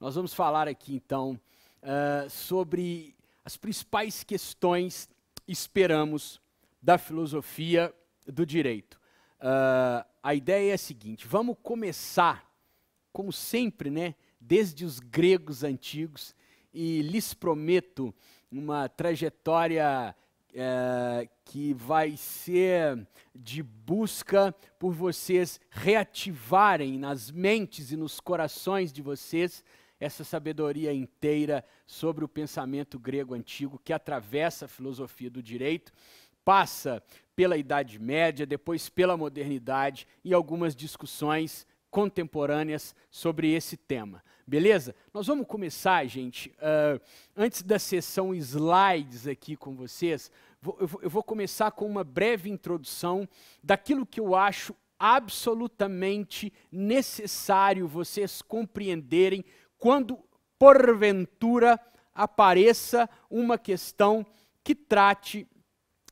Nós vamos falar aqui então uh, sobre as principais questões, esperamos, da filosofia do direito. Uh, a ideia é a seguinte: vamos começar, como sempre, né, desde os gregos antigos, e lhes prometo uma trajetória eh, que vai ser de busca por vocês reativarem nas mentes e nos corações de vocês essa sabedoria inteira sobre o pensamento grego antigo que atravessa a filosofia do direito, passa pela Idade Média, depois pela modernidade e algumas discussões contemporâneas sobre esse tema. Beleza? Nós vamos começar, gente. Uh, antes da sessão slides aqui com vocês, vou, eu, vou, eu vou começar com uma breve introdução daquilo que eu acho absolutamente necessário vocês compreenderem quando porventura apareça uma questão que trate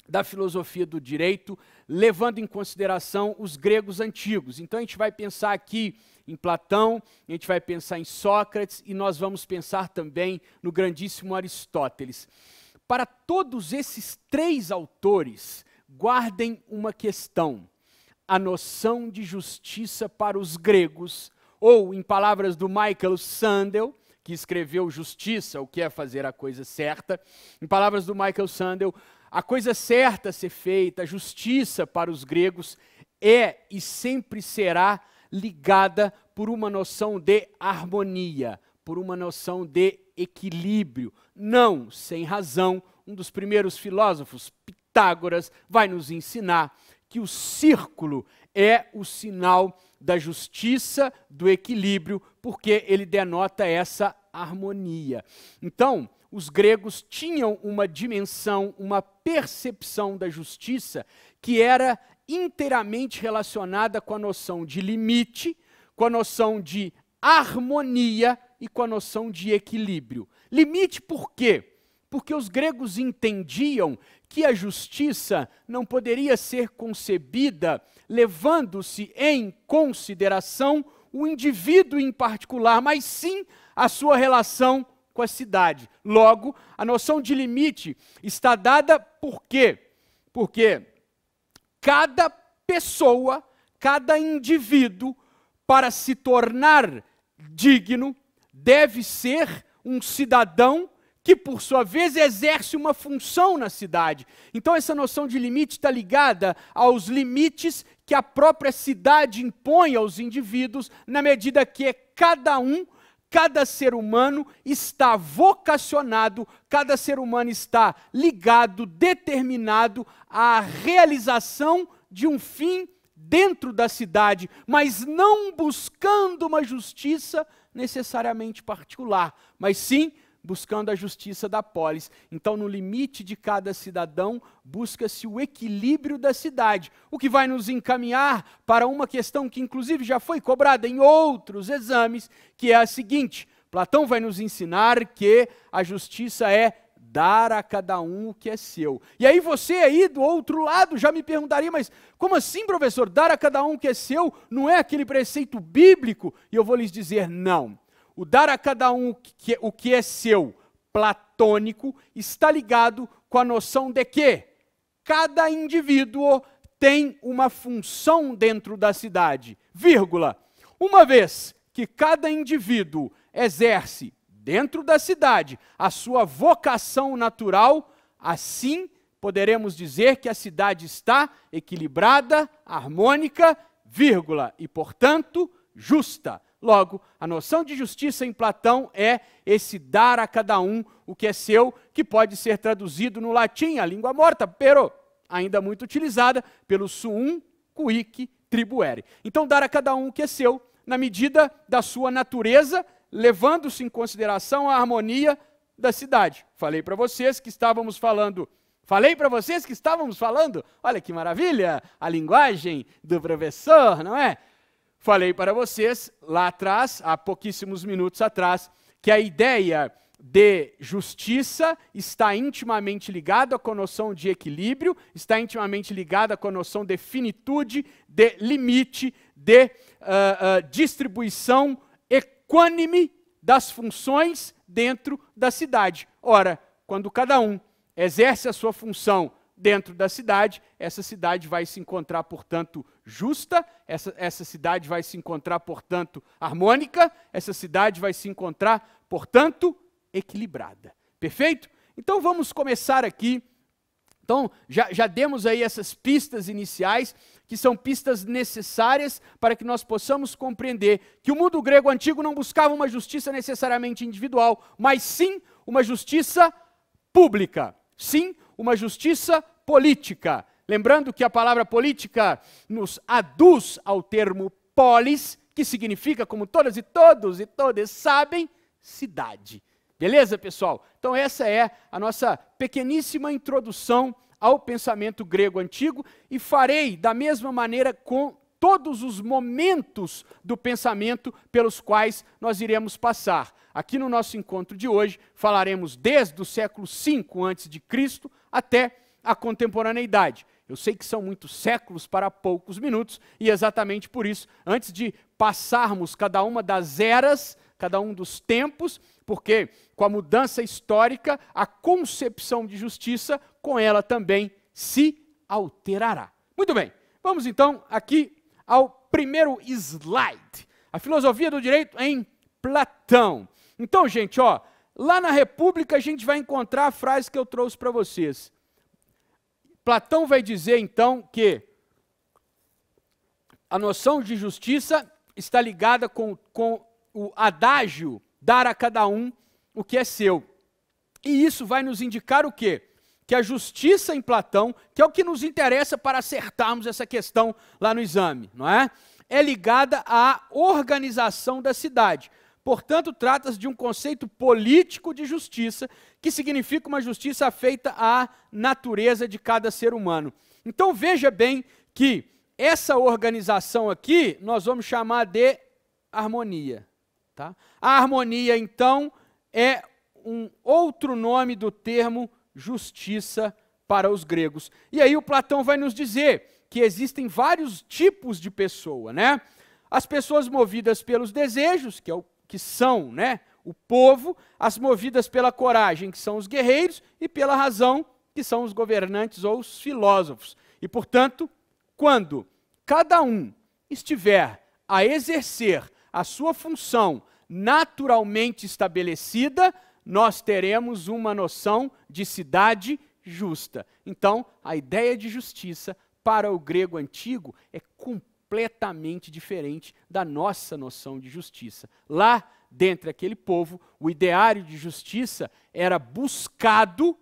da filosofia do direito, levando em consideração os gregos antigos. Então a gente vai pensar aqui em Platão, a gente vai pensar em Sócrates e nós vamos pensar também no grandíssimo Aristóteles. Para todos esses três autores, guardem uma questão: a noção de justiça para os gregos ou, em palavras do Michael Sandel, que escreveu Justiça, o que é fazer a coisa certa, em palavras do Michael Sandel, a coisa certa a ser feita, a justiça para os gregos, é e sempre será ligada por uma noção de harmonia, por uma noção de equilíbrio. Não sem razão, um dos primeiros filósofos, Pitágoras, vai nos ensinar que o círculo é o sinal da justiça, do equilíbrio, porque ele denota essa harmonia. Então, os gregos tinham uma dimensão, uma percepção da justiça que era inteiramente relacionada com a noção de limite, com a noção de harmonia e com a noção de equilíbrio. Limite por quê? porque os gregos entendiam que a justiça não poderia ser concebida levando-se em consideração o indivíduo em particular, mas sim a sua relação com a cidade. Logo, a noção de limite está dada por quê? Porque cada pessoa, cada indivíduo, para se tornar digno, deve ser um cidadão que por sua vez exerce uma função na cidade. Então, essa noção de limite está ligada aos limites que a própria cidade impõe aos indivíduos, na medida que cada um cada ser humano está vocacionado, cada ser humano está ligado, determinado à realização de um fim dentro da cidade, mas não buscando uma justiça necessariamente particular, mas sim buscando a justiça da polis. Então, no limite de cada cidadão, busca-se o equilíbrio da cidade, o que vai nos encaminhar para uma questão que, inclusive, já foi cobrada em outros exames, que é a seguinte: Platão vai nos ensinar que a justiça é dar a cada um o que é seu. E aí você aí do outro lado já me perguntaria, mas como assim, professor? Dar a cada um o que é seu não é aquele preceito bíblico? E eu vou lhes dizer, não. O dar a cada um o que é seu, platônico, está ligado com a noção de que cada indivíduo tem uma função dentro da cidade, vírgula. Uma vez que cada indivíduo exerce dentro da cidade a sua vocação natural, assim poderemos dizer que a cidade está equilibrada, harmônica, vírgula, e, portanto, justa. Logo, a noção de justiça em Platão é esse dar a cada um o que é seu, que pode ser traduzido no latim, a língua morta, pero ainda muito utilizada pelo suum cuic tribuere. Então, dar a cada um o que é seu, na medida da sua natureza, levando-se em consideração a harmonia da cidade. Falei para vocês que estávamos falando Falei para vocês que estávamos falando, olha que maravilha, a linguagem do professor, não é? Falei para vocês lá atrás, há pouquíssimos minutos atrás, que a ideia de justiça está intimamente ligada com a noção de equilíbrio, está intimamente ligada com a noção de finitude, de limite, de uh, uh, distribuição equânime das funções dentro da cidade. Ora, quando cada um exerce a sua função dentro da cidade, essa cidade vai se encontrar, portanto, justa, essa, essa cidade vai se encontrar, portanto, harmônica, essa cidade vai se encontrar, portanto, equilibrada. Perfeito? Então vamos começar aqui. Então, já, já demos aí essas pistas iniciais, que são pistas necessárias para que nós possamos compreender que o mundo grego antigo não buscava uma justiça necessariamente individual, mas sim uma justiça pública. Sim, uma justiça política. Lembrando que a palavra política nos aduz ao termo polis, que significa, como todas e todos e todas sabem, cidade. Beleza, pessoal? Então, essa é a nossa pequeníssima introdução ao pensamento grego antigo e farei da mesma maneira com todos os momentos do pensamento pelos quais nós iremos passar. Aqui no nosso encontro de hoje, falaremos desde o século V Cristo até a contemporaneidade. Eu sei que são muitos séculos para poucos minutos, e exatamente por isso, antes de passarmos cada uma das eras, cada um dos tempos, porque com a mudança histórica, a concepção de justiça, com ela também se alterará. Muito bem, vamos então aqui ao primeiro slide. A filosofia do direito é em Platão. Então, gente, ó, lá na República a gente vai encontrar a frase que eu trouxe para vocês. Platão vai dizer então que a noção de justiça está ligada com, com o adágio dar a cada um o que é seu. E isso vai nos indicar o quê? que a justiça em Platão, que é o que nos interessa para acertarmos essa questão lá no exame, não é? É ligada à organização da cidade. Portanto, trata-se de um conceito político de justiça, que significa uma justiça feita à natureza de cada ser humano. Então veja bem que essa organização aqui nós vamos chamar de harmonia. Tá? A harmonia, então, é um outro nome do termo justiça para os gregos. E aí o Platão vai nos dizer que existem vários tipos de pessoa, né? As pessoas movidas pelos desejos, que, é o, que são, né, o povo, as movidas pela coragem, que são os guerreiros, e pela razão, que são os governantes ou os filósofos. E, portanto, quando cada um estiver a exercer a sua função naturalmente estabelecida, nós teremos uma noção de cidade justa. Então, a ideia de justiça para o grego antigo é completamente diferente da nossa noção de justiça. Lá, dentre aquele povo, o ideário de justiça era buscado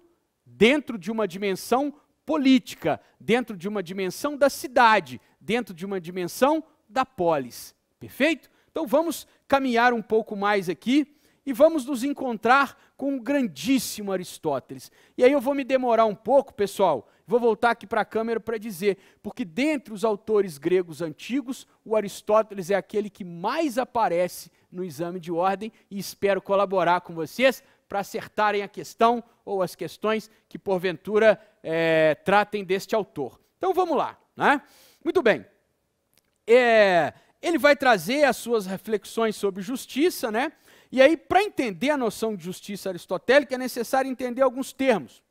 dentro de uma dimensão política, dentro de uma dimensão da cidade, dentro de uma dimensão da polis. Perfeito? Então vamos caminhar um pouco mais aqui e vamos nos encontrar com o grandíssimo Aristóteles. E aí eu vou me demorar um pouco, pessoal. Vou voltar aqui para a câmera para dizer, porque dentre os autores gregos antigos, o Aristóteles é aquele que mais aparece no exame de ordem e espero colaborar com vocês para acertarem a questão ou as questões que porventura é, tratem deste autor. Então vamos lá, né? Muito bem. É, ele vai trazer as suas reflexões sobre justiça, né? E aí, para entender a noção de justiça aristotélica, é necessário entender alguns termos.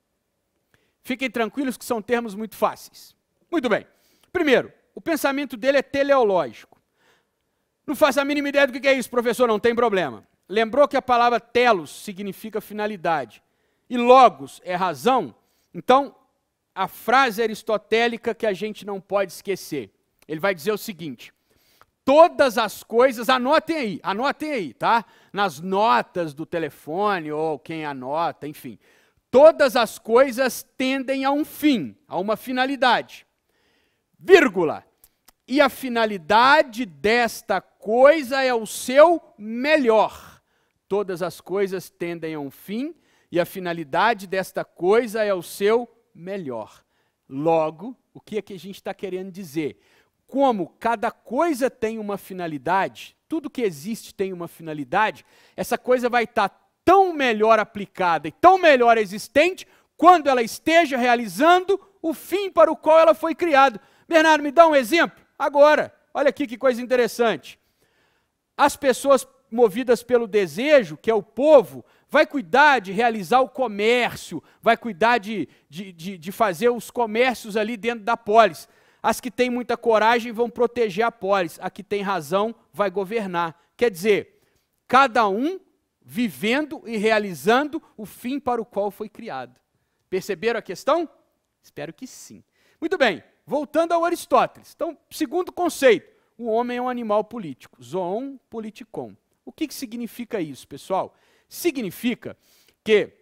Fiquem tranquilos que são termos muito fáceis. Muito bem. Primeiro, o pensamento dele é teleológico. Não faça a mínima ideia do que é isso, professor, não tem problema. Lembrou que a palavra telos significa finalidade e logos é razão? Então, a frase aristotélica que a gente não pode esquecer. Ele vai dizer o seguinte: todas as coisas, anotem aí, anotem aí, tá? Nas notas do telefone ou quem anota, enfim. Todas as coisas tendem a um fim, a uma finalidade. Vírgula. E a finalidade desta coisa é o seu melhor. Todas as coisas tendem a um fim, e a finalidade desta coisa é o seu melhor. Logo, o que é que a gente está querendo dizer? como cada coisa tem uma finalidade, tudo que existe tem uma finalidade, essa coisa vai estar tá tão melhor aplicada e tão melhor existente quando ela esteja realizando o fim para o qual ela foi criada. Bernardo, me dá um exemplo? Agora, olha aqui que coisa interessante. As pessoas movidas pelo desejo, que é o povo, vai cuidar de realizar o comércio, vai cuidar de, de, de, de fazer os comércios ali dentro da polis. As que têm muita coragem vão proteger a polis, a que tem razão vai governar. Quer dizer, cada um vivendo e realizando o fim para o qual foi criado. Perceberam a questão? Espero que sim. Muito bem, voltando ao Aristóteles. Então, segundo conceito, o homem é um animal político, zoon politikon. O que, que significa isso, pessoal? Significa que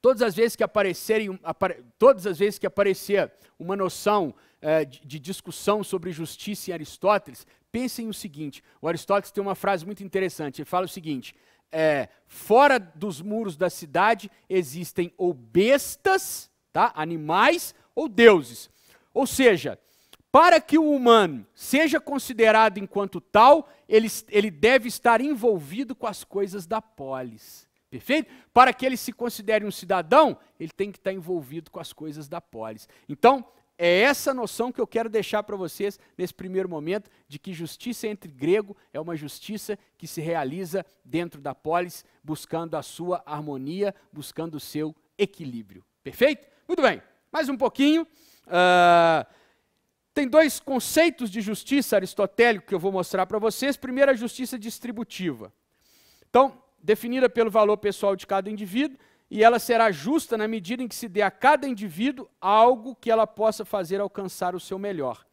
todas as vezes que aparecerem, apare, todas as vezes que aparecer uma noção eh, de, de discussão sobre justiça em Aristóteles, pensem o seguinte: o Aristóteles tem uma frase muito interessante. Ele fala o seguinte: é, fora dos muros da cidade existem ou bestas, tá, animais, ou deuses. Ou seja, para que o humano seja considerado enquanto tal, ele, ele deve estar envolvido com as coisas da polis. Perfeito? Para que ele se considere um cidadão, ele tem que estar envolvido com as coisas da polis. Então, é essa noção que eu quero deixar para vocês nesse primeiro momento, de que justiça entre grego é uma justiça que se realiza dentro da polis, buscando a sua harmonia, buscando o seu equilíbrio. Perfeito? Muito bem, mais um pouquinho. Uh, tem dois conceitos de justiça aristotélico que eu vou mostrar para vocês. Primeiro, a justiça distributiva. Então, definida pelo valor pessoal de cada indivíduo, e ela será justa na medida em que se dê a cada indivíduo algo que ela possa fazer alcançar o seu melhor.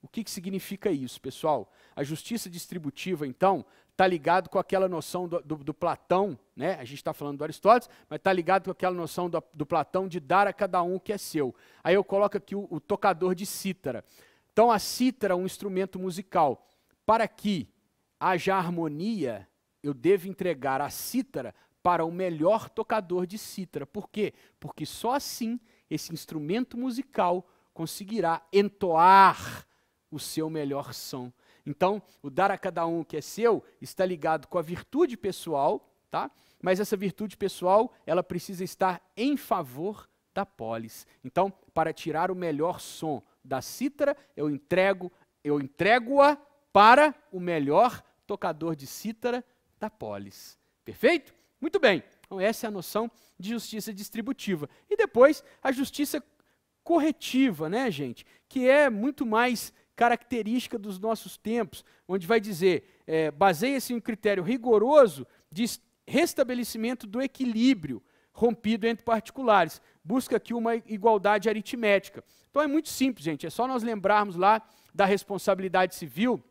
O que, que significa isso, pessoal? A justiça distributiva, então, está ligado com aquela noção do, do, do, Platão, né? a gente está falando do Aristóteles, mas está ligado com aquela noção do, do, Platão de dar a cada um o que é seu. Aí eu coloco aqui o, o tocador de cítara. Então, a cítara é um instrumento musical. Para que haja harmonia, eu devo entregar a cítara para o melhor tocador de cítara. Por quê? Porque só assim esse instrumento musical conseguirá entoar o seu melhor som. Então, o dar a cada um o que é seu está ligado com a virtude pessoal, tá? Mas essa virtude pessoal, ela precisa estar em favor da polis. Então, para tirar o melhor som da cítara, eu entrego, eu entrego-a para o melhor tocador de cítara da polis. Perfeito? Muito bem, então essa é a noção de justiça distributiva. E depois a justiça corretiva, né, gente? Que é muito mais característica dos nossos tempos, onde vai dizer, é, baseia-se em um critério rigoroso de restabelecimento do equilíbrio rompido entre particulares. Busca aqui uma igualdade aritmética. Então é muito simples, gente. É só nós lembrarmos lá da responsabilidade civil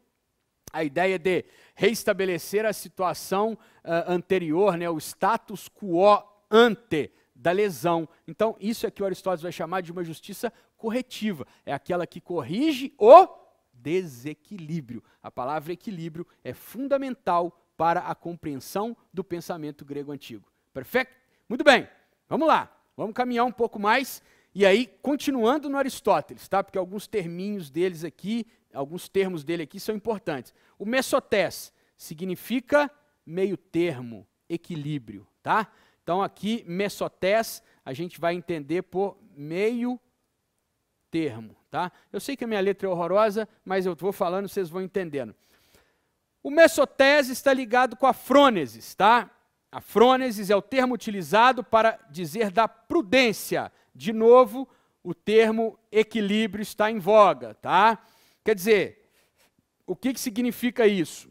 a ideia de restabelecer a situação uh, anterior, né, o status quo ante da lesão. Então, isso é que o Aristóteles vai chamar de uma justiça corretiva. É aquela que corrige o desequilíbrio. A palavra equilíbrio é fundamental para a compreensão do pensamento grego antigo. Perfeito? Muito bem. Vamos lá. Vamos caminhar um pouco mais. E aí, continuando no Aristóteles, tá? Porque alguns terminhos deles aqui alguns termos dele aqui são importantes. O mesotés significa meio termo, equilíbrio, tá? Então aqui mesotés a gente vai entender por meio termo, tá? Eu sei que a minha letra é horrorosa, mas eu vou falando, vocês vão entendendo. O mesotés está ligado com a frônesis, tá? A frônesis é o termo utilizado para dizer da prudência. De novo, o termo equilíbrio está em voga, tá? Quer dizer, o que, que significa isso?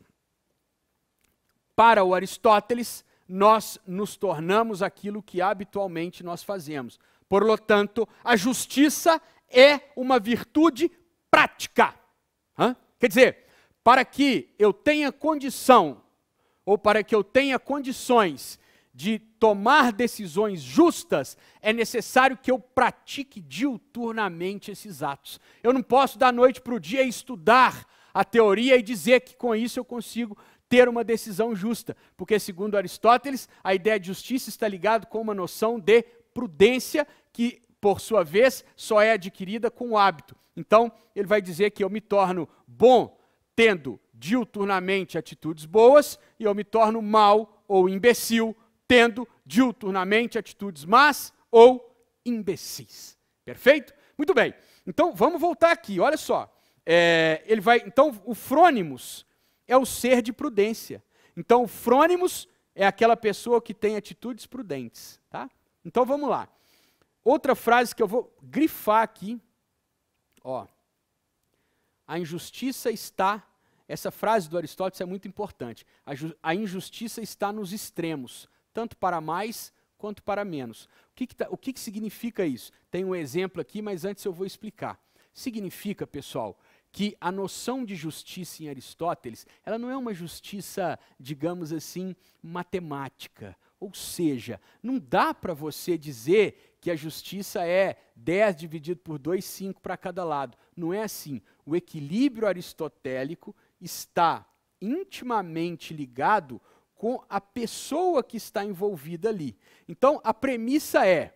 Para o Aristóteles, nós nos tornamos aquilo que habitualmente nós fazemos. Por lo tanto, a justiça é uma virtude prática. Hã? Quer dizer, para que eu tenha condição, ou para que eu tenha condições de tomar decisões justas, é necessário que eu pratique diuturnamente esses atos. Eu não posso da noite para o dia estudar a teoria e dizer que com isso eu consigo ter uma decisão justa, porque segundo Aristóteles, a ideia de justiça está ligada com uma noção de prudência que por sua vez, só é adquirida com o hábito. Então, ele vai dizer que eu me torno bom tendo diuturnamente atitudes boas e eu me torno mal ou imbecil tendo diuturnamente atitudes más ou imbecis. Perfeito? Muito bem. Então vamos voltar aqui. Olha só. É, ele vai. Então o frônimos é o ser de prudência. Então o frônimos é aquela pessoa que tem atitudes prudentes, tá? Então vamos lá. Outra frase que eu vou grifar aqui, ó. A injustiça está essa frase do Aristóteles é muito importante. A, a injustiça está nos extremos tanto para mais quanto para menos. O que, que tá, o que, que significa isso? Tem um exemplo aqui, mas antes eu vou explicar. Significa, pessoal, que a noção de justiça em Aristóteles, ela não é uma justiça, digamos assim, matemática. Ou seja, não dá para você dizer que a justiça é 10 dividido por 2, 5 para cada lado. Não é assim. O equilíbrio aristotélico está intimamente ligado com a pessoa que está envolvida ali. Então, a premissa é: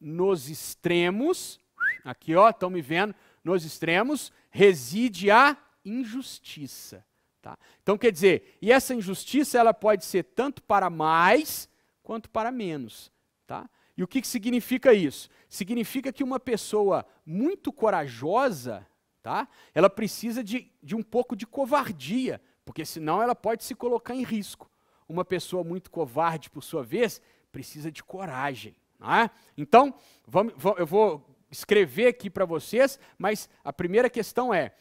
nos extremos, aqui ó, estão me vendo, nos extremos reside a injustiça. Tá? Então, quer dizer, e essa injustiça ela pode ser tanto para mais quanto para menos. Tá? E o que, que significa isso? Significa que uma pessoa muito corajosa, tá? ela precisa de, de um pouco de covardia, porque senão ela pode se colocar em risco. Uma pessoa muito covarde, por sua vez, precisa de coragem. É? Então, vamos, eu vou escrever aqui para vocês, mas a primeira questão é,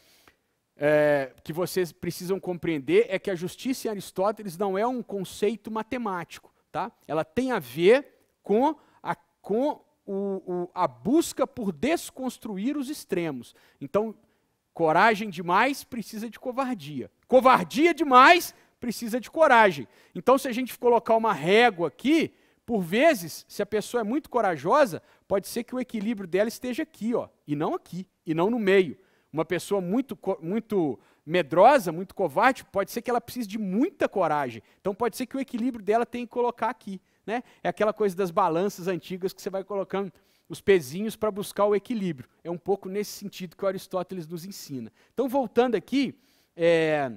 é, que vocês precisam compreender é que a justiça em Aristóteles não é um conceito matemático. Tá? Ela tem a ver com a, com o, o, a busca por desconstruir os extremos. Então, coragem demais precisa de covardia. Covardia demais precisa de coragem. Então, se a gente colocar uma régua aqui, por vezes, se a pessoa é muito corajosa, pode ser que o equilíbrio dela esteja aqui, ó, e não aqui, e não no meio. Uma pessoa muito, muito medrosa, muito covarde, pode ser que ela precise de muita coragem. Então pode ser que o equilíbrio dela tenha que colocar aqui. Né? É aquela coisa das balanças antigas que você vai colocando os pezinhos para buscar o equilíbrio. É um pouco nesse sentido que Aristóteles nos ensina. Então, voltando aqui, é,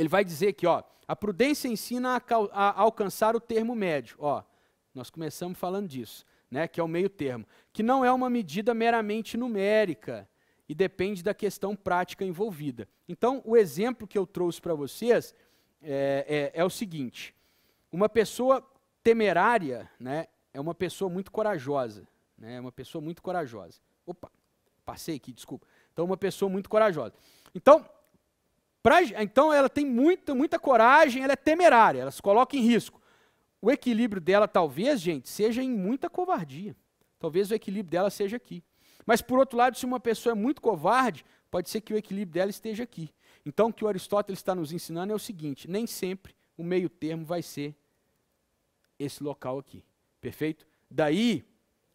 ele vai dizer que ó, a prudência ensina a, a alcançar o termo médio, ó. Nós começamos falando disso, né, que é o meio termo, que não é uma medida meramente numérica e depende da questão prática envolvida. Então, o exemplo que eu trouxe para vocês é, é, é o seguinte: uma pessoa temerária, né, é uma pessoa muito corajosa, né, é uma pessoa muito corajosa. Opa, passei aqui, desculpa. Então, uma pessoa muito corajosa. Então, Pra, então ela tem muita, muita coragem, ela é temerária, ela se coloca em risco. O equilíbrio dela, talvez, gente, seja em muita covardia. Talvez o equilíbrio dela seja aqui. Mas, por outro lado, se uma pessoa é muito covarde, pode ser que o equilíbrio dela esteja aqui. Então, o que o Aristóteles está nos ensinando é o seguinte: nem sempre o meio termo vai ser esse local aqui. Perfeito? Daí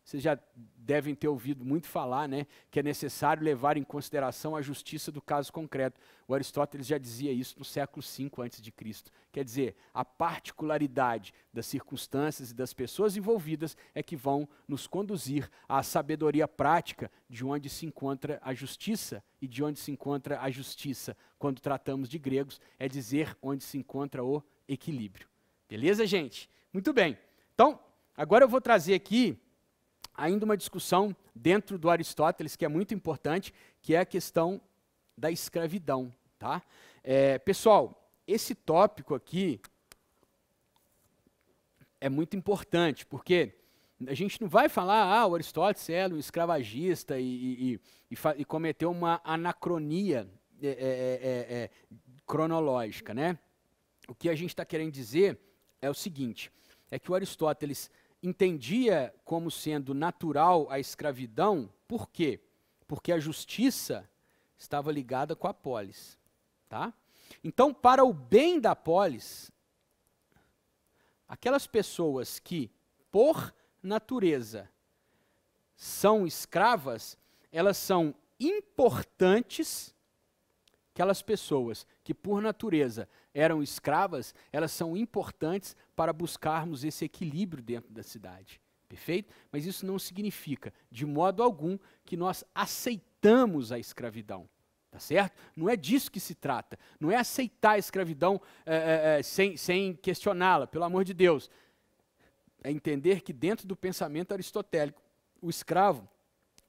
vocês já devem ter ouvido muito falar né, que é necessário levar em consideração a justiça do caso concreto. O Aristóteles já dizia isso no século V a.C. Quer dizer, a particularidade das circunstâncias e das pessoas envolvidas é que vão nos conduzir à sabedoria prática de onde se encontra a justiça e de onde se encontra a justiça. Quando tratamos de gregos, é dizer onde se encontra o equilíbrio. Beleza, gente? Muito bem. Então, agora eu vou trazer aqui ainda uma discussão dentro do Aristóteles que é muito importante, que é a questão da escravidão. Tá? É, pessoal, esse tópico aqui é muito importante, porque a gente não vai falar, ah, o Aristóteles era é um escravagista e, e, e, e cometeu uma anacronia é é, é, é, cronológica. Né? O que a gente está querendo dizer é o seguinte, é que o Aristóteles entendia como sendo natural a escravidão, por quê? Porque a justiça estava ligada com a polis, tá? Então, para o bem da polis, aquelas pessoas que por natureza são escravas, elas são importantes aquelas pessoas que por natureza eram escravas, elas são importantes para buscarmos esse equilíbrio dentro da cidade. Perfeito? Mas isso não significa, de modo algum, que nós aceitamos a escravidão. Tá certo? Não é disso que se trata. Não é aceitar a escravidão é, é, sem, sem questioná-la, pelo amor de Deus. É entender que, dentro do pensamento aristotélico, o escravo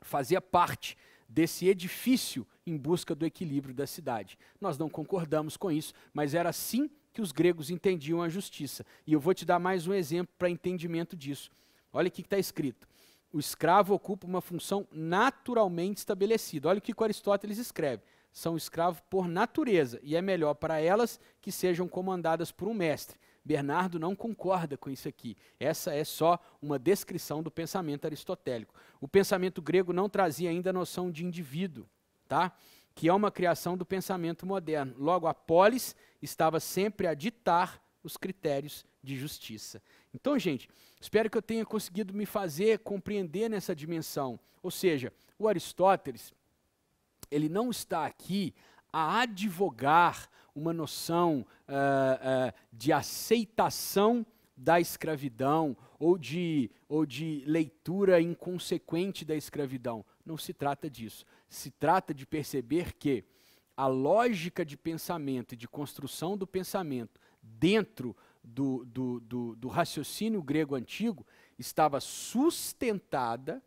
fazia parte desse edifício em busca do equilíbrio da cidade. Nós não concordamos com isso, mas era assim que os gregos entendiam a justiça. E eu vou te dar mais um exemplo para entendimento disso. Olha o que está escrito. O escravo ocupa uma função naturalmente estabelecida. Olha o que Aristóteles escreve. São escravos por natureza, e é melhor para elas que sejam comandadas por um mestre. Bernardo não concorda com isso aqui. Essa é só uma descrição do pensamento aristotélico. O pensamento grego não trazia ainda a noção de indivíduo tá? que é uma criação do pensamento moderno. Logo, a polis estava sempre a ditar os critérios de justiça. Então, gente, espero que eu tenha conseguido me fazer compreender nessa dimensão. Ou seja, o Aristóteles, ele não está aqui a advogar uma noção uh, uh, de aceitação da escravidão ou de, ou de leitura inconsequente da escravidão. Não se trata disso. Se trata de perceber que a lógica de pensamento e de construção do pensamento dentro do, do, do, do raciocínio grego antigo estava sustentada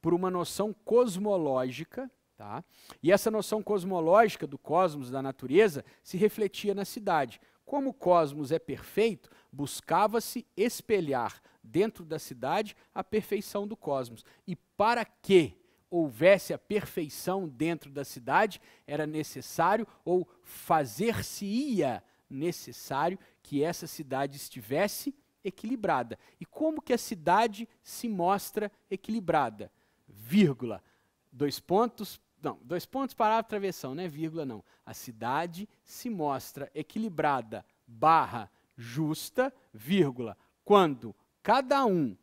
por uma noção cosmológica Tá? E essa noção cosmológica do cosmos, da natureza, se refletia na cidade. Como o cosmos é perfeito, buscava-se espelhar dentro da cidade a perfeição do cosmos. E para quê? houvesse a perfeição dentro da cidade, era necessário ou fazer-se-ia necessário que essa cidade estivesse equilibrada. E como que a cidade se mostra equilibrada? Vírgula. Dois pontos, não, dois pontos para a travessão, não é vírgula não. A cidade se mostra equilibrada, barra, justa, vírgula, quando cada um,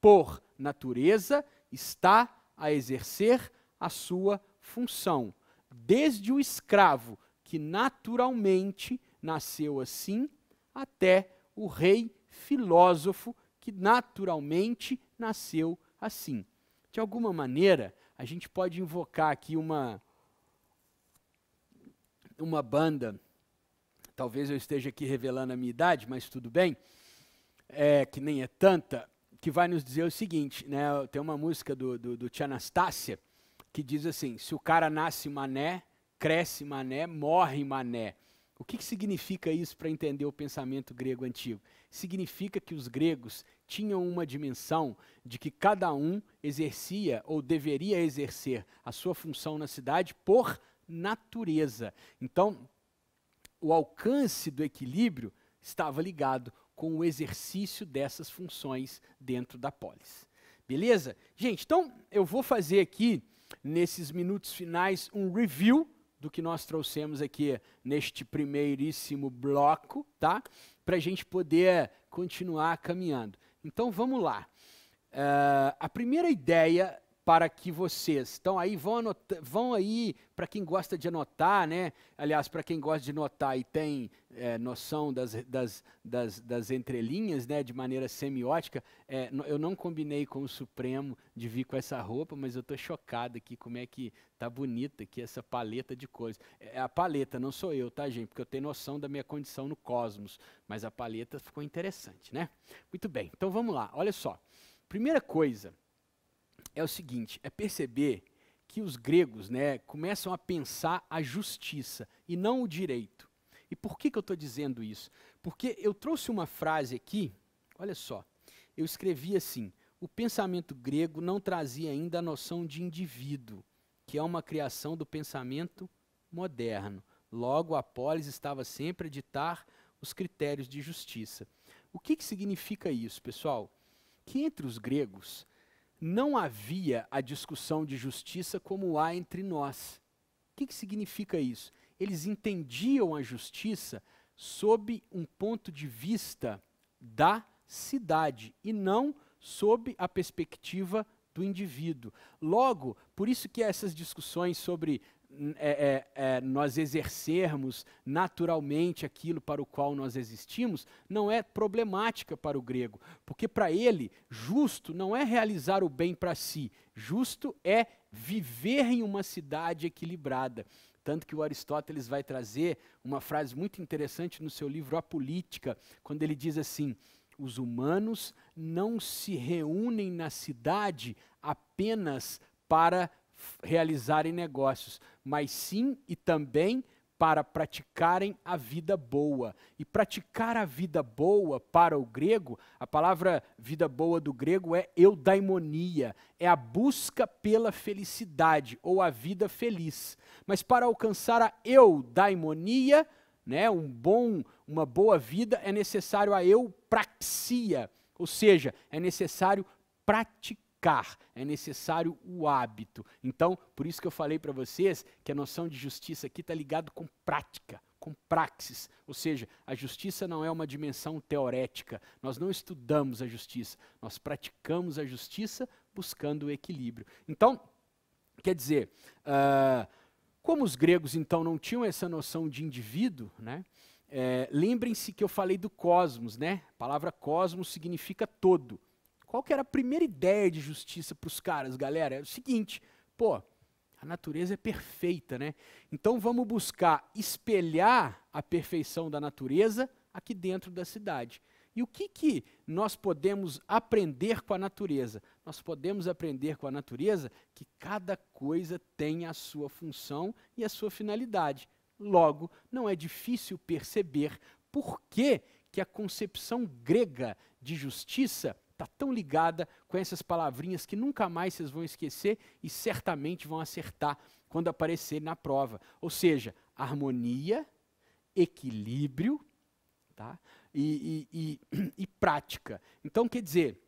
por natureza, está equilibrado a exercer a sua função, desde o escravo, que naturalmente nasceu assim, até o rei filósofo, que naturalmente nasceu assim. De alguma maneira, a gente pode invocar aqui uma, uma banda, talvez eu esteja aqui revelando a minha idade, mas tudo bem, é, que nem é tanta, que vai nos dizer o seguinte, né? Tem uma música do, do, do Tia Anastácia que diz assim: se o cara nasce mané, cresce mané, morre mané. O que, que significa isso para entender o pensamento grego antigo? Significa que os gregos tinham uma dimensão de que cada um exercia ou deveria exercer a sua função na cidade por natureza. Então, o alcance do equilíbrio estava ligado com o exercício dessas funções dentro da polis. Beleza? Gente, então eu vou fazer aqui, nesses minutos finais, um review do que nós trouxemos aqui neste primeiríssimo bloco, tá? Para a gente poder continuar caminhando. Então vamos lá. Uh, a primeira ideia para que vocês. Então aí vão, vão aí para quem gosta de anotar, né? Aliás, para quem gosta de notar e tem é, noção das, das, das, das, entrelinhas, né? De maneira semiótica, é, eu não combinei com o Supremo de vir com essa roupa, mas eu estou chocado aqui como é que tá bonita aqui essa paleta de cores. É, é a paleta, não sou eu, tá gente? Porque eu tenho noção da minha condição no cosmos, mas a paleta ficou interessante, né? Muito bem. Então vamos lá. Olha só. Primeira coisa é o seguinte: é perceber que os gregos né, começam a pensar a justiça e não o direito. E por que, que eu estou dizendo isso? Porque eu trouxe uma frase aqui, olha só, eu escrevi assim: o pensamento grego não trazia ainda a noção de indivíduo, que é uma criação do pensamento moderno. Logo, a polis estava sempre a ditar os critérios de justiça. O que, que significa isso, pessoal? Que entre os gregos não havia a discussão de justiça como há entre nós. O que, que significa isso? Eles entendiam a justiça sob um ponto de vista da cidade e não sob a perspectiva do indivíduo. Logo, por isso que essas discussões sobre é, é, é, nós exercermos naturalmente aquilo para o qual nós existimos, não é problemática para o grego, porque para ele, justo não é realizar o bem para si, justo é viver em uma cidade equilibrada. Tanto que o Aristóteles vai trazer uma frase muito interessante no seu livro A Política, quando ele diz assim: os humanos não se reúnem na cidade apenas para realizarem negócios, mas sim e também para praticarem a vida boa. E praticar a vida boa para o grego, a palavra vida boa do grego é eudaimonia, é a busca pela felicidade ou a vida feliz. Mas para alcançar a eudaimonia, né, um bom, uma boa vida é necessário a eupraxia, ou seja, é necessário praticar praticar, é necessário o hábito. Então, por isso que eu falei para vocês que a noção de justiça aqui está ligada com prática, com praxis. Ou seja, a justiça não é uma dimensão teorética. Nós não estudamos a justiça, nós praticamos a justiça buscando o equilíbrio. Então, quer dizer, uh, como os gregos então não tinham essa noção de indivíduo, né? É, Lembrem-se que eu falei do cosmos, né? A palavra cosmos significa todo. Qual que era a primeira ideia de justiça para os caras, galera? É o seguinte, pô, a natureza é perfeita, né? Então vamos buscar espelhar a perfeição da natureza aqui dentro da cidade. E o que, que nós podemos aprender com a natureza? Nós podemos aprender com a natureza que cada coisa tem a sua função e a sua finalidade. Logo, não é difícil perceber por que, que a concepção grega de justiça está tão ligada com essas palavrinhas que nunca mais vocês vão esquecer e certamente vão acertar quando aparecer na prova. Ou seja, harmonia, equilíbrio tá? e, e, e, e prática. Então, quer dizer,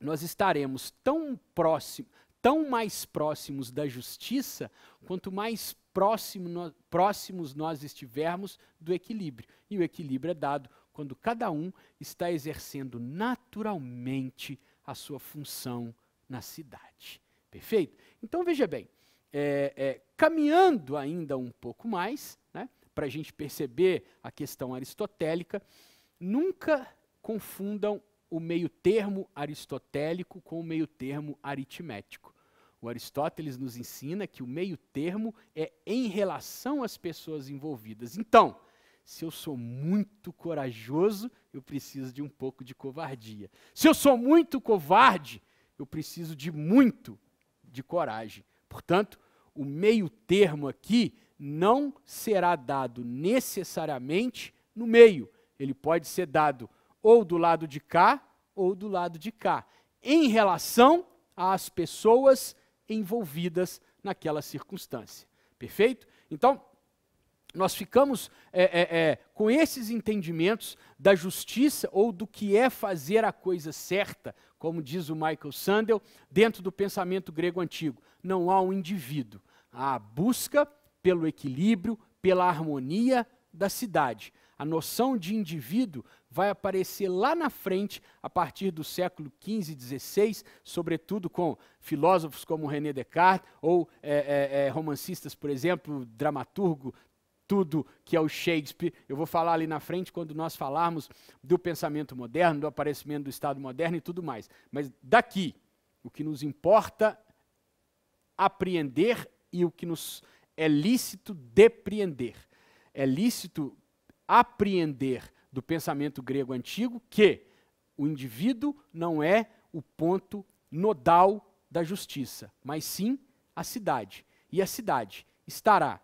nós estaremos tão próximo, tão mais próximos da justiça, quanto mais próximo próximos nós estivermos do equilíbrio. E o equilíbrio é dado quando cada um está exercendo naturalmente a sua função na cidade. Perfeito? Então veja bem, é, é, caminhando ainda um pouco mais, né, para a gente perceber a questão aristotélica, nunca confundam o meio termo aristotélico com o meio termo aritmético. O Aristóteles nos ensina que o meio termo é em relação às pessoas envolvidas. Então, se eu sou muito corajoso, eu preciso de um pouco de covardia. Se eu sou muito covarde, eu preciso de muito de coragem. Portanto, o meio termo aqui não será dado necessariamente no meio. Ele pode ser dado ou do lado de cá ou do lado de cá, em relação às pessoas envolvidas naquela circunstância. Perfeito? Então, nós ficamos é, é, é, com esses entendimentos da justiça ou do que é fazer a coisa certa, como diz o Michael Sandel, dentro do pensamento grego antigo. Não há um indivíduo, há a busca pelo equilíbrio, pela harmonia da cidade. A noção de indivíduo vai aparecer lá na frente, a partir do século XV e XVI, sobretudo com filósofos como René Descartes, ou é, é, é romancistas, por exemplo, dramaturgo tudo que é o Shakespeare. Eu vou falar ali na frente quando nós falarmos do pensamento moderno, do aparecimento do Estado moderno e tudo mais. Mas daqui, o que nos importa apreender e o que nos é lícito depreender. É lícito apreender do pensamento grego antigo que o indivíduo não é o ponto nodal da justiça, mas sim a cidade. E a cidade estará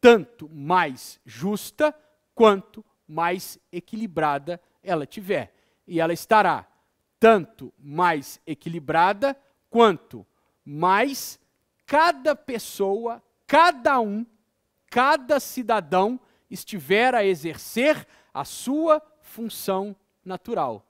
tanto mais justa quanto mais equilibrada ela tiver. E ela estará tanto mais equilibrada quanto mais cada pessoa, cada um, cada cidadão estiver a exercer a sua função natural,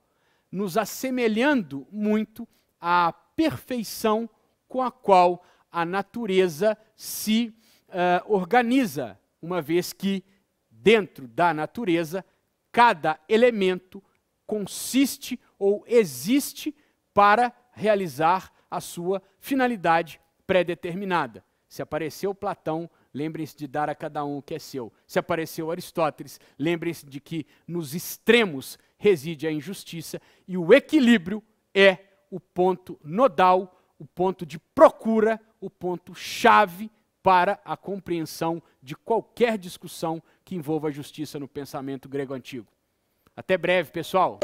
nos assemelhando muito à perfeição com a qual a natureza se uh, organiza, uma vez que dentro da natureza cada elemento consiste ou existe para realizar a sua finalidade pré-determinada. Se apareceu Platão, lembrem-se de dar a cada um o que é seu. Se apareceu Aristóteles, lembrem-se de que nos extremos reside a injustiça e o equilíbrio é o ponto nodal, o ponto de procura, o ponto chave para a compreensão de qualquer discussão que envolva a justiça no pensamento grego antigo. Até breve, pessoal!